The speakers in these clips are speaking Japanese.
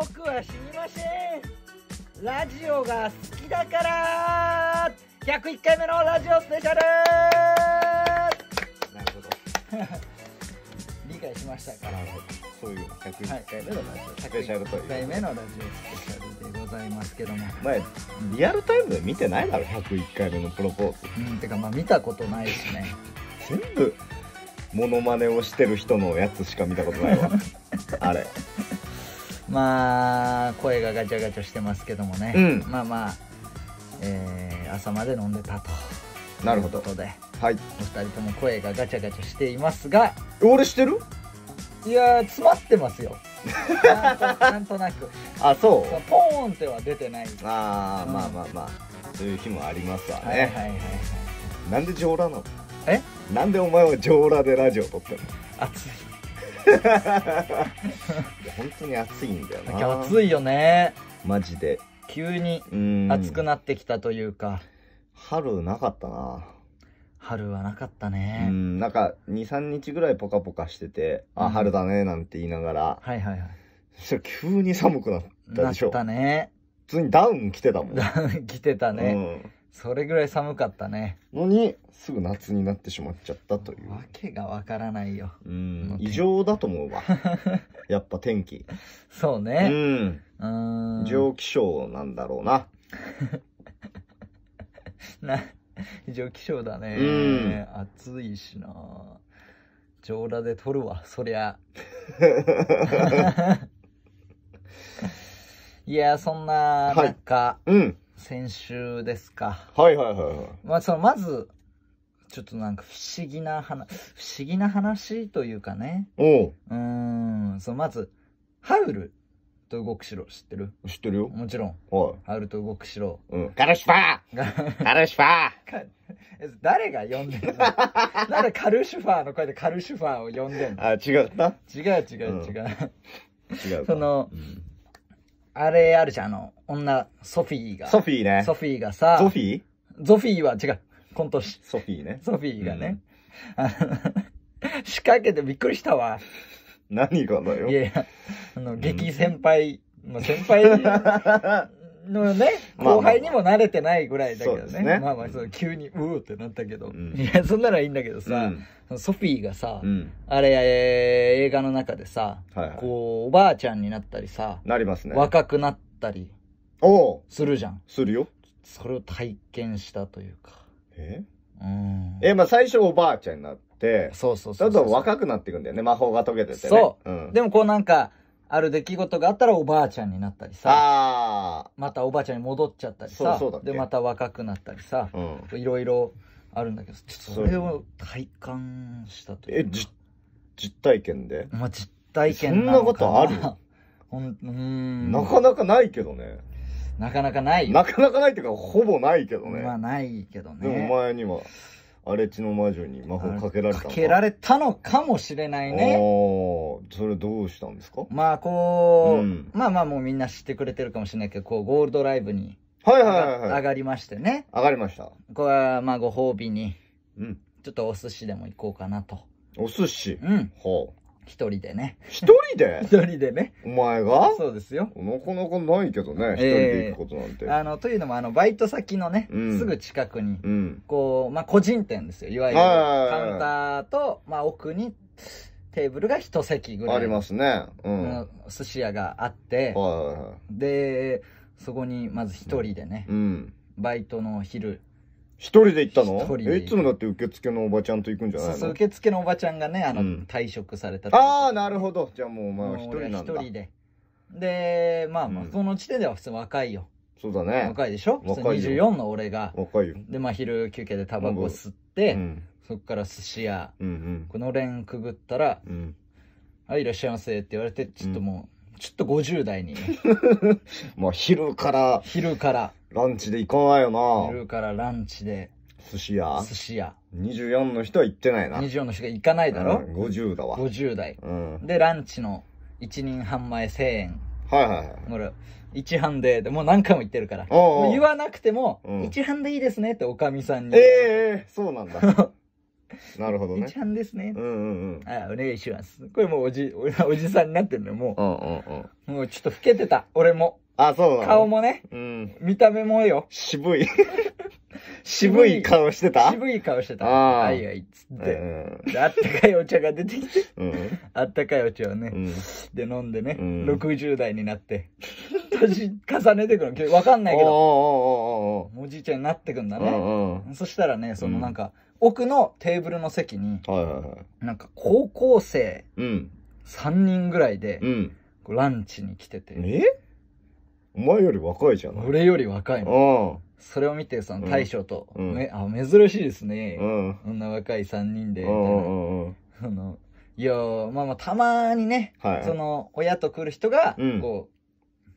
僕は死にませんラジオが好きだから101回目のラジオスペシャルなるほど 理解しましたかなるほどそういう101回目のラジオスペシャルという、101回目のラジオスペシャルでございますけども前リアルタイムで見てないだろ101回目のプロポーズうんてかまあ見たことないしね全部モノマネをしてる人のやつしか見たことないわ あれまあ声がガチャガチャしてますけどもね、うん、まあまあ、えー、朝まで飲んでたとなるほどいうことで、はい、お二人とも声がガチャガチャしていますが俺してるいや詰まってますよ なんとなくあそうポーンっては出てないああ、うん、まあまあまあそういう日もありますわねはいはいはい、はい、なんで上裸なのえなんでお前は上裸でラジオ撮ってるの暑い本当に暑いんだよな今日暑いよねマジで急に暑くなってきたというか春なかったな春はなかったねうんなんか23日ぐらいポカポカしてて「うん、あ春だね」なんて言いながらはいはいはいそ急に寒くなったでしょなったね普通にダウン着てたもん ダウン着てたね、うんそれぐらい寒かったねのにすぐ夏になってしまっちゃったというわけがわからないようん異常だと思うわ やっぱ天気そうねうん異常気象なんだろうな な異常気象だね暑いしな上裸で撮るわそりゃ いやそんな、なんか、うん先週ですか。はいはいはい、はい。まあ、その、まず、ちょっとなんか不思議な話、不思議な話というかね。う。うん。そう、まず、ハウルと動く城知ってる知ってるよ。もちろん。はい。ハウルと動く城。うん。ガルシファーガルシファー誰が呼んでるのなんでカルシファーの声でカルシファーを呼んでんのあ、違った違う違う違う。うん、違う。その、うんあれあるじゃん、あの、女、ソフィーが。ソフィーね。ソフィーがさ。ゾフィーゾフィーは違う。コント師。ソフィーね。ソフィーがね。うん、仕掛けてびっくりしたわ。何がだよ。いや、あの、激先輩、先輩 のね、後輩にも慣れてないぐらいだけどね。まあまあ、ねまあまあそう急に、うーってなったけど。うん、いや、そんならいいんだけどさ、うん、ソフィーがさ、うん、あれ、映画の中でさ、はいはい、こう、おばあちゃんになったりさ、なりますね。若くなったり、するじゃん。するよ。それを体験したというか。えうん。え、まあ最初おばあちゃんになって、そうそうそうそう。だと若くなっていくんだよね、魔法が解けてて、ね、そう。でもこうなんか、ある出来事があったらおばあちゃんになったりさ、あまたおばあちゃんに戻っちゃったりさ、で、また若くなったりさ、うん。いろいろあるんだけど、ちょっとそれを体感したとえ、じ、実体験でまあ、実体験なのかそんなことある ほん、うん。なかなかないけどね。なかなかないなかなかないっていうか、ほぼないけどね。まあ、ないけどね。でもお前には荒地の魔女に魔法かけられたかけられたのかもしれないね。それどうしたんですかまあこう、うん、まあまあもうみんな知ってくれてるかもしれないけど、こうゴールドライブにはいはいはい、上がりましてね。上がりました。これはまあご褒美に、うん、ちょっとお寿司でも行こうかなと。お寿司うん。ほう。一人でね。一人で一人でね。お前がそうですよ。なかなかないけどね、一人で行くことなんて。えー、あの、というのも、あの、バイト先のね、うん、すぐ近くに、うん、こう、まあ、個人店ですよ。いわゆる、カウンターと、まあ、奥に、テーブルが一席ぐらい。ありますね。うん。寿司屋があって、はいはいはい、で、そこに、まず一人でね、うん、バイトの昼、一人で行ったのえいつもだって受付のおばちゃんと行くんじゃないのそうそう受付のおばちゃんがねあの、うん、退職されたああなるほどじゃあもうお前は一人なんだ一人ででまあまあ、うん、その時点では普通若いよそうだね若いでしょ若い24の俺が若いよでまあ昼休憩でタバコ吸って、うん、そっから寿司屋、うんうん、このれんくぐったら「はいいらっしゃいませ」って言われてちょっともう、ちょっと50代に まあ昼から昼からランチで行かないよいなるからランチで寿司屋寿司屋24の人は行ってないな24の人が行かないだろ、うん、50だわ50代、うん、でランチの1人半前1000円はいはいはいこれ一半でもう何回も言ってるから言わなくても、うん、一半でいいですねっておかみさんにええー、そうなんだ なるほどね。ち半ですね。うんうんうん。あお願いします。これもうおじ、おじさんになってるのもう。うんうんうん。もうちょっと老けてた、俺も。あ、そうなの顔もね、うん。見た目もよ。渋い。渋い顔してた渋い顔してた。ああいはい、つって、あったかいお茶が出てきて、うん、あったかいお茶をね、うん、で飲んでね、うん、60代になって、年重ねてくるの、わかんないけど、おおじいちゃんになってくんだね。うんそしたらね、そのなんか、奥のテーブルの席に、はいはいはい、なんか高校生3人ぐらいで、ランチに来てて。えお前より若いじゃない。俺より若いの。ん。それを見て、その大将と、うんめあ、珍しいですね。うん。こんな若い3人で、みたいな。あの、いやまあまあ、たまにね、はいその、親と来る人が、うんこう、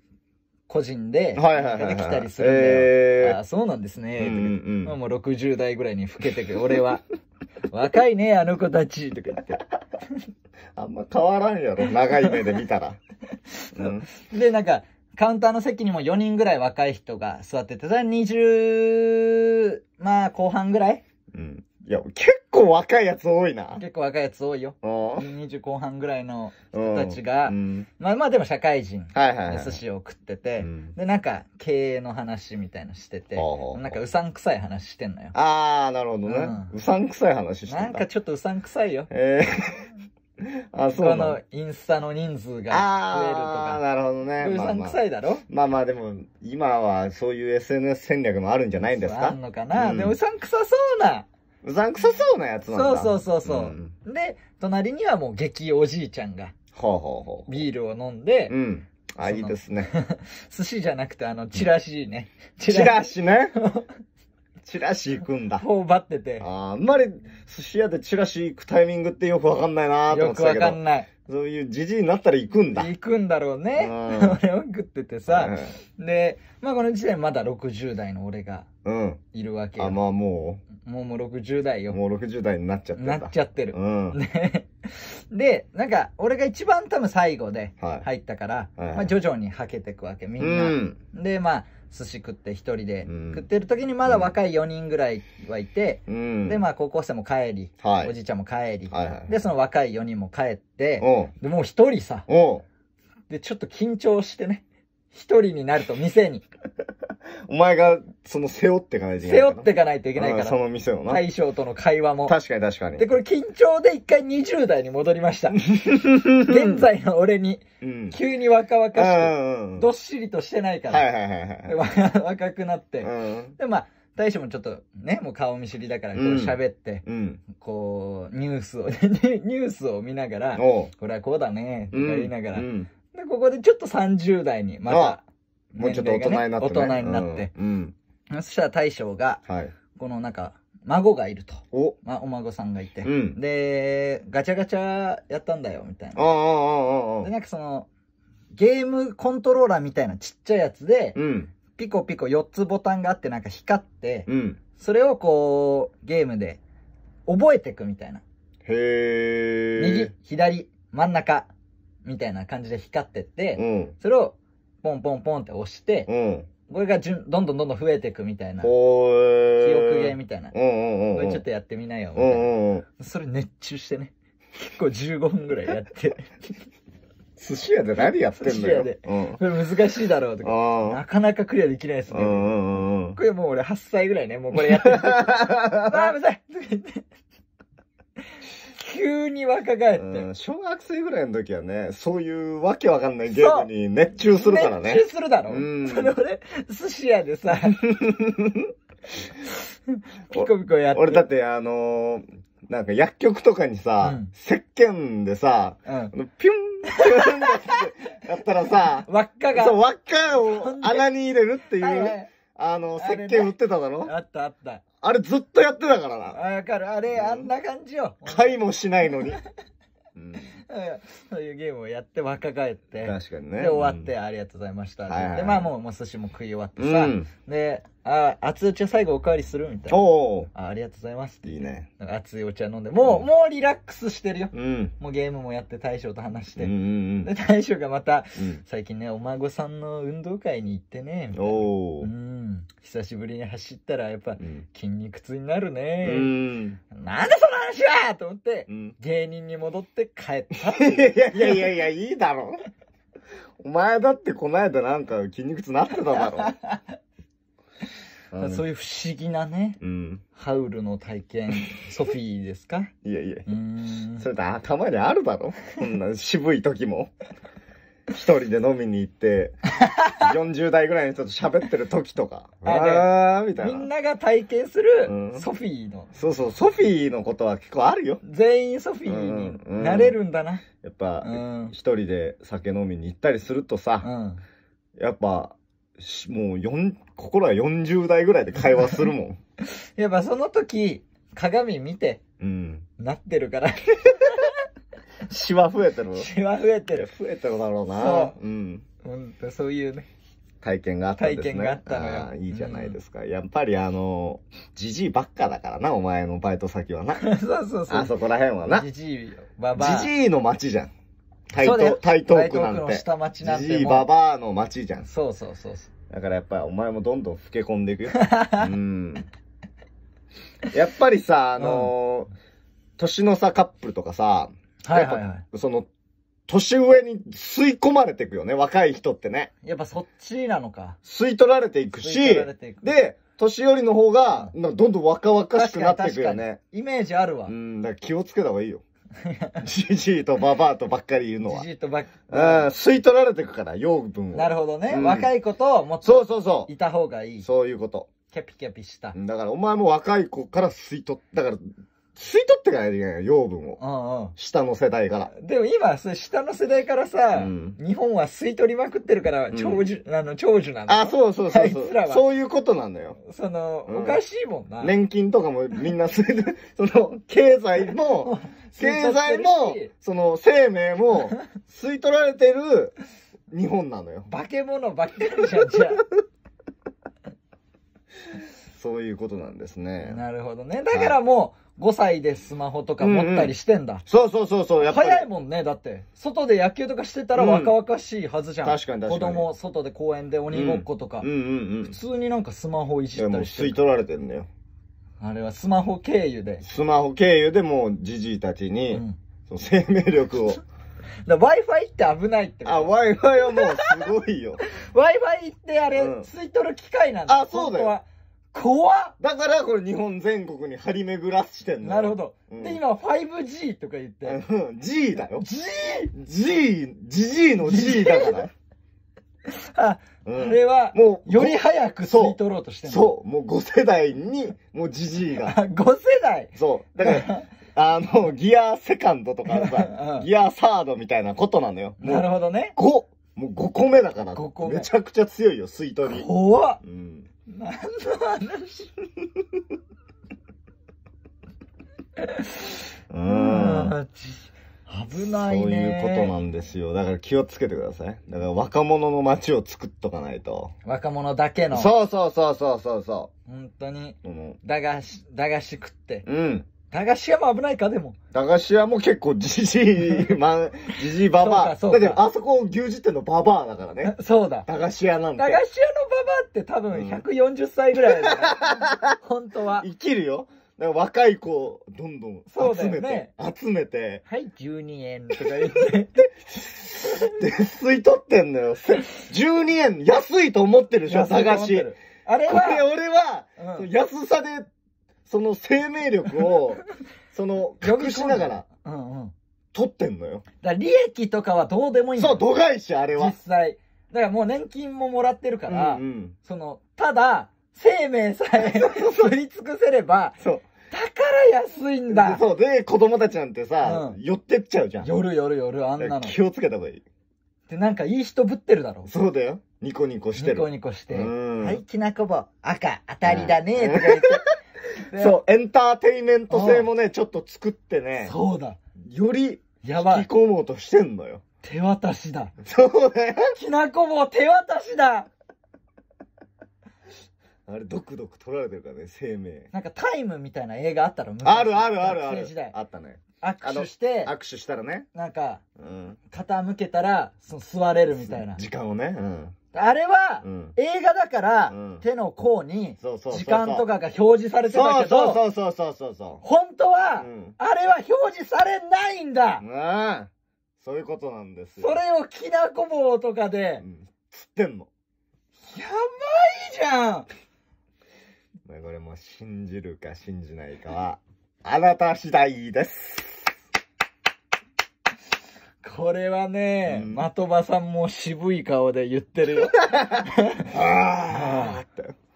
個人で、はいはいはいはい。たりするんああ、そうなんですね。うんまあ、うんもう60代ぐらいに老けてくる、俺は。若いね、あの子たち、とか言って。あんま変わらんやろ、長い目で見たら。うん。で、なんか、カウンターの席にも4人ぐらい若い人が座ってて、そ20、まあ、後半ぐらいうん。いや、結構若いやつ多いな。結構若いやつ多いよ。20後半ぐらいの人たちが、まあまあでも社会人、はいはい寿司を食ってて、で、なんか経営の話みたいのしてて、なんかうさんくさい話してんのよ。ああ、なるほどね。うさんくさい話してんなんかちょっとうさんくさいよ。ええ。あ、そうなの。のインスタの人数が増えるとか。あなるほどね。うさん臭いだろ、まあまあ、まあまあでも、今はそういう SNS 戦略もあるんじゃないんですかあんのかな、うん、でもうさんくさそうな。うさんくさそうなやつなんだそうそうそうそう、うん、で、隣にはもう激おじいちゃんが。ほうほうほう。ビールを飲んで。うん。あ、いいですね。寿司じゃなくて、あの、チラシね。チラシね。チラシ行くんだ。頬張ってて。ああんまり寿司屋でチラシ行くタイミングってよくわかんないなと思ってたけど。よくわかんない。そういうじじいになったら行くんだ。行くんだろうね。俺を食っててさ、うん。で、まあこの時点まだ60代の俺がいるわけ、うん、あ、まあもう。もうもう60代よ。もう60代になっちゃってるなっちゃってる。うん、で、なんか俺が一番多分最後で入ったから、はいはい、まあ徐々にはけていくわけ、みんな。で、まあ、寿司食って一人で、うん、食ってる時にまだ若い4人ぐらいはいて、うん、でまあ高校生も帰り、はい、おじいちゃんも帰り、はいでその若い4人も帰ってでもう一人さでちょっと緊張してね一人になると店に お前が、その、背負っていかないといけない。背負っていかないといけないから。その店をな。大将との会話も。確かに確かに。で、これ緊張で一回20代に戻りました。現在の俺に、急に若々しく、どっしりとしてないから。はいはいはい。若くなって。で、まあ、大将もちょっとね、もう顔見知りだから、こう喋って、こう、ニュースを ニュースを見ながら、これはこうだね、とか言いながら、で、ここでちょっと30代にまたもうちょっと大人になって、ね、大人になって、うんそしたら大将が、はい、このなんか孫がいるとお,、まあ、お孫さんがいて、うん、でガチャガチャやったんだよみたいなああああああでなんかそのゲームコントローラーみたいなちっちゃいやつで、うん、ピコピコ4つボタンがあってなんか光って、うん、それをこうゲームで覚えていくみたいなへえ右左真ん中みたいな感じで光ってって、それをポンポンポンって押して、うん、これがじゅんどんどんどんどん増えていくみたいな。記憶ゲーみたいな、うんうんうん。これちょっとやってみなよ、みたいな、うんうん。それ熱中してね。結構15分ぐらいやって。寿司屋で何やってんのよ。寿司屋で。これ難しいだろうとか。なかなかクリアできないですね。これもう俺8歳ぐらいね、もうこれやってる。あ あ、むさいとか言って。急に若返って、うん、小学生ぐらいの時はね、そういうわけわかんないゲームに熱中するからね。熱中するだろ。うん、それ俺、寿司屋でさ、ピコピコやって。俺だってあのー、なんか薬局とかにさ、うん、石鹸でさ、うん、ピュンやったらさ、輪っかが。そう、輪っかを穴に入れるっていう、あの、石鹸売ってただろ、ね、あったあった。あれずっとやってたからな。わかる。あれ、あんな感じよ。買いもしないのに。うん そういうゲームをやって若返って。確かにね。で、終わって、ありがとうございました。で、まあもう、もう寿司も食い終わってさ。で、あ、熱いお茶最後おかわりするみたいな。おあありがとうございます。いいね。熱いお茶飲んで、もう、もうリラックスしてるよ。もうゲームもやって大将と話して。で、大将がまた、最近ね、お孫さんの運動会に行ってね、みたいな。うん。久しぶりに走ったら、やっぱ、筋肉痛になるね。なんだその話はと思って、芸人に戻って帰って。いやいやいやいや、いいだろ。お前だってこの間なんか筋肉痛なってただろ。そういう不思議なね、うん、ハウルの体験、ソフィーですかいやいやそれて頭にあるだろ、こんな渋い時も。一人で飲みに行って、40 代ぐらいの人と喋ってる時とか、あーみたいな。みんなが体験するソフィーの、うん、そうそう、ソフィーのことは結構あるよ。全員ソフィーになれるんだな。うん、やっぱ、うん、一人で酒飲みに行ったりするとさ、やっぱ、もう心は40代ぐらいで会話するもん。やっぱその時、鏡見て、なってるから。シワ増えてるシワ増えてる増えてるだろうなそううんんと、そういうね体験があったんですね。体験があったのよ。いいじゃないですか。うん、やっぱりあの、じじいばっかだからな、お前のバイト先はな。そうそうそう。あそこら辺はな。じじい、ばばじじいの街じゃん。台東台東区なんて。下町なんて。じじいばばの街じゃん。そうそうそうそう。だからやっぱりお前もどんどん老け込んでいくよ。うん。やっぱりさ、あのうん、年の差カップルとかさ、はいはいはい。その、年上に吸い込まれていくよね、若い人ってね。やっぱそっちなのか。吸い取られていくし、くで、年寄りの方が、どんどん若々しくなっていくよね。イメージあるわ。うん、だから気をつけた方がいいよ。じじいとばばあとばっかり言うのは。じじいとばっかり。うん、吸い取られていくから、養分を。なるほどね。うん、若い子と、もっと、そうそうそう。いた方がいい。そういうこと。キャピキャピした。だから、お前も若い子から吸い取っ、だから、吸い取ってかないといけないよ、養分を。うんうん、下の世代から。でも今、下の世代からさ、日本は吸い取りまくってるから、長寿、あの、長寿なんだあ、そうそうそうそう。そういうことなんだよ。その、おかしいもんな。年金とかもみんな吸い取る。その、経済も、経済も、その、生命も、吸い取られてる日本なのよ。化け物ばっかりじゃん、じゃあ。そういうことなんですね。なるほどね。だからもう、5歳でスマホとか持ったりしてんだ。そうそうそうそう、やっぱり。早いもんね、だって。外で野球とかしてたら若々しいはずじゃん。確かに確かに。子供、外で公園で鬼ごっことか。うんうんうん。普通になんかスマホいじったりしてる。吸い取られてんだよ。あれはスマホ経由で。スマホ経由でもう、じじいたちに、生命力を。Wi-Fi って危ないってあ、Wi-Fi はもうすごいよ。Wi-Fi ってあれ、吸い取る機械なんだ。あ、そうだよ。怖っだからこれ日本全国に張り巡らしてんの。なるほど。うん、で、今 5G とか言って。うん、G だよ。G?G、じジーの G だから。あ、うん、これは、もう、より早く吸い取ろうとしてるそう、もう5世代に、もうジじが。5 世代そう。だから、あの、ギアセカンドとかさうん、ギアサードみたいなことなのよ。なるほどね。5! もう5個目だから。個目。めちゃくちゃ強いよ、吸い取り。怖っ、うん何の話うん危ないそういうことなんですよだから気をつけてくださいだから若者の街を作っとかないと若者だけのそうそうそうそうそうそう本当に、うん、駄菓子駄菓子食ってうん駄菓子屋も危ないか、でも。駄菓子屋も結構じじい、ま、じじいばばあ。だってあそこ牛耳ってのばばあだからね。そうだ。駄菓子屋なんだ。駄菓子屋のばばあって多分140歳ぐらいだよ、うん、本当は。生きるよ。若い子どんどん集めて、ね、集めて。はい、12円とか言って。で、吸い取ってんのよ。12円、安いと思ってるでしょ、駄菓子。あれは。これ俺は、うん、安さでその生命力を、その、隠しながら、うんうん。取ってんのよ。だから利益とかはどうでもいいそう、度外視、あれは。実際。だからもう年金ももらってるから、うんうん、その、ただ、生命さえ 取り尽くせれば、そう。だから安いんだそう。で、子供たちなんてさ、うん、寄ってっちゃうじゃん。夜夜夜、あんなの。気をつけた方がいい。で、なんかいい人ぶってるだろ。そうだよ。ニコニコしてる。ニコニコして。はい、きなこぼ、赤、当たりだね、とか言って。そう、エンターテイメント性もね、ちょっと作ってね。そうだ。より、やばい。引き込もうとしてんのよ。手渡しだ。そうだよ。きなこ棒手渡しだあれ、ドクドク取られてるからね、生命。なんかタイムみたいな映画あったらあるあるあるある。あったね。握手して、握手したらね。なんか、うん、傾けたら、その座れるみたいな。時間をね。うん。あれは、映画だから、手の甲に、時間とかが表示されてたけど、そうそうそうそう本当は、あれは表示されないんだ、うん、そういうことなんですよ。それをきなこ棒とかで、釣ってんの。やばいじゃんこれも信じるか信じないかは、あなた次第です。これはね、的場さんも渋い顔で言ってるよ。ああ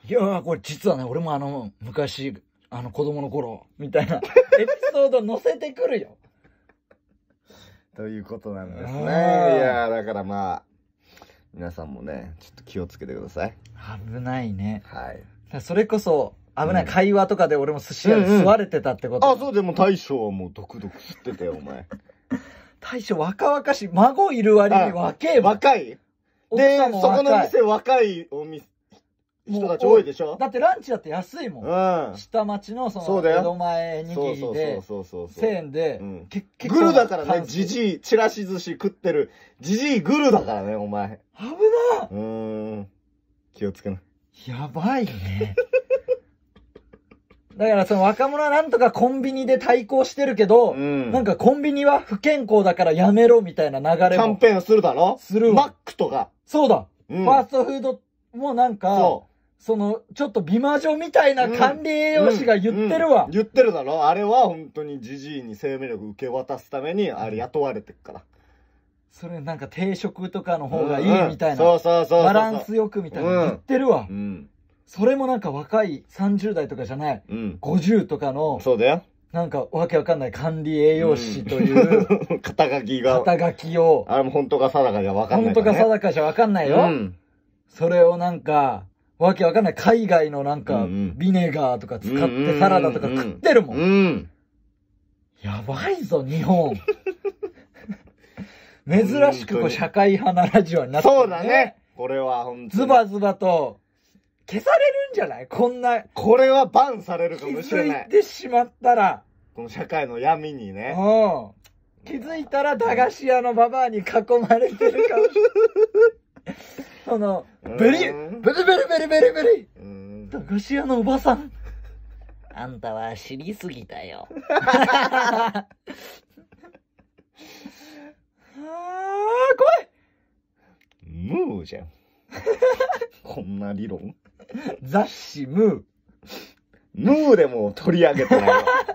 いやこれ実はね、俺もあの、昔、あの子供の頃、みたいな エピソード載せてくるよ。ということなんですね。いやだからまあ、皆さんもね、ちょっと気をつけてください。危ないね。はい。それこそ、危ない、うん、会話とかで俺も寿司屋に座れてたってこと、うんうん、あ、そうでも大将はもうドクドク吸ってたよ、お前。大将若々しい。孫いる割に若え若いで、そこの店若いお店。人たち多いでしょだってランチだって安いもん。うん、下町のその、江戸前握りで、1000円で、うん、結グルだからね、じじい、ちらし寿司食ってる、じじいグルだからね、お前。危なうん。気をつけな。やばいね。だからその若者はなんとかコンビニで対抗してるけど、うん、なんかコンビニは不健康だからやめろみたいな流れも。キャンペーンするだろするマックとか。そうだ、うん、ファーストフードもなんか、そその、ちょっと美魔女みたいな管理栄養士が言ってるわ、うんうん、言ってるだろあれは本当にジジイに生命力受け渡すために、あれ雇われてるから。それなんか定食とかの方がいいみたいな。そうそうそう。バランスよくみたいな言ってるわ。うんそれもなんか若い30代とかじゃない、うん、50とかのそうだよなんかわけわかんない管理栄養士という、うん、肩書きが肩書きをあれも本当か定かじゃわかんない、ね、本当か定かじゃわかんないよ、うん、それをなんかわけわかんない海外のなんか、うんうん、ビネガーとか使ってサラダとか食ってるもんうんうんうん、やばいぞ日本 珍しくこう社会派なラジオになってる、ね、そうだねこれは本当ズバズバと消されるんじゃないこんな、これはバンされるかもしれなづいてしまったら。この社会の闇にうね。ん。気づいたら駄菓子屋のババアに囲まれてるかもしれない。その、ベリ、うベリベリベリベリベリうん駄菓子屋のおばさん。あんたは知りすぎたよ。は あ、怖いムーじゃん。こんな理論 雑誌ムー。ムーでも取り上げて。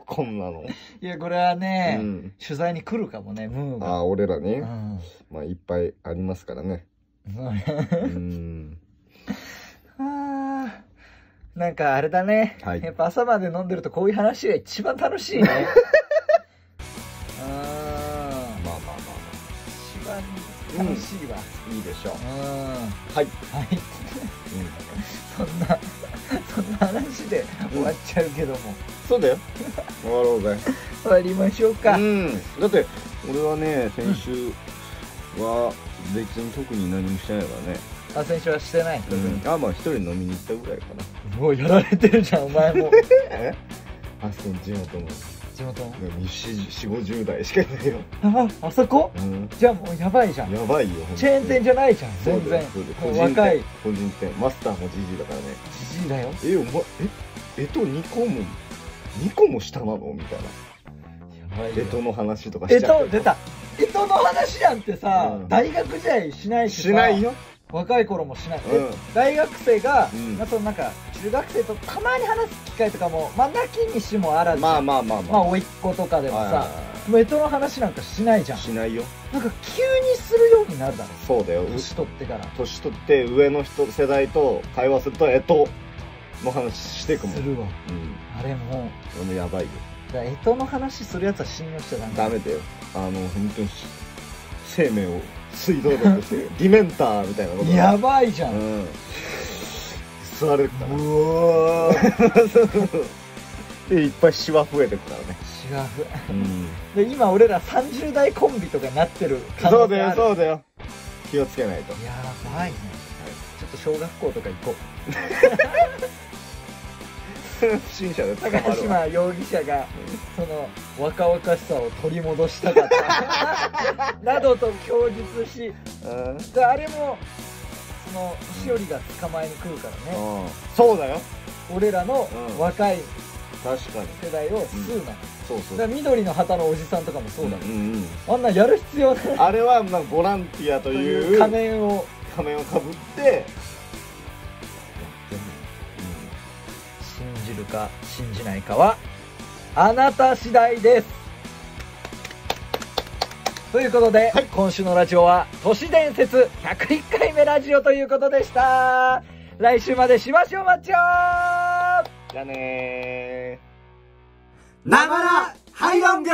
こんなの。いや、これはね、うん、取材に来るかもね、ムーが。ああ、俺らね、うん、まあ、いっぱいありますからね。うん。あなんかあれだね、はい、やっぱ朝まで飲んでるとこういう話が一番楽しいね。あ楽しいわ、いいでしょう、はいはい、そんなそんな話で終わっちゃうけども、そうだよ終わろうぜ終わりましょうか、うん、だって俺はね先週は別に特に何もしてないからねあ先週はしてない、うん、あまあ一人飲みに行ったぐらいかなもうやられてるじゃんお前も えあその地元も地元4050代しかいないよああそこ、うん、じゃあもうやばいじゃんやばいよチェーン店じゃないじゃん全然もう若い個人店マスターもじじいだからねじじいだよえお前ええと2個も2個も下なのみたいなやばいえとの話とかしちゃうえと出たえとの話なんてさ、うん、大学時代しないししないよ若い頃もしない、うん、大学生が、うん、まあ、そのなんか中学生とたまに話す機会とかも、まあ、なきにしもあらずまあまあまあまあ、まあ、甥っ子とかでもさメトの話なんかしないじゃんしないよなんか急にするようになるだろそうだよ年取ってから年取って上の人世代と会話するとえっとの話していくもんするわ、うん、あれもあのやばいよだえとの話するやつは信用しちゃダメダメだよあの本当に生命を水道なんでてディメンターみたいなことやばいじゃん、うん、座るからうわでいっぱいシワ増えてくからねシワ増え、うん、で今俺ら30代コンビとかなってる可そうだよそうだよ気をつけないとやばいね、はい、ちょっと小学校とか行こう 不審者で高島容疑者がその若々しさを取り戻したかった などと供述しうんであれもそのしおりが捕まえに来るからねうんそうだよ俺らの若い確かに世代を吸うな、そうそうら緑の旗のおじさんとかもそうだ、ねんうんあんなやる必要ないあれはまあボランティアとという仮面を仮面をかぶってるか信じないかはあなた次第ですということで、はい、今週のラジオは都市伝説101回目ラジオということでした来週までしばしお待ちよじゃねーながらハイロング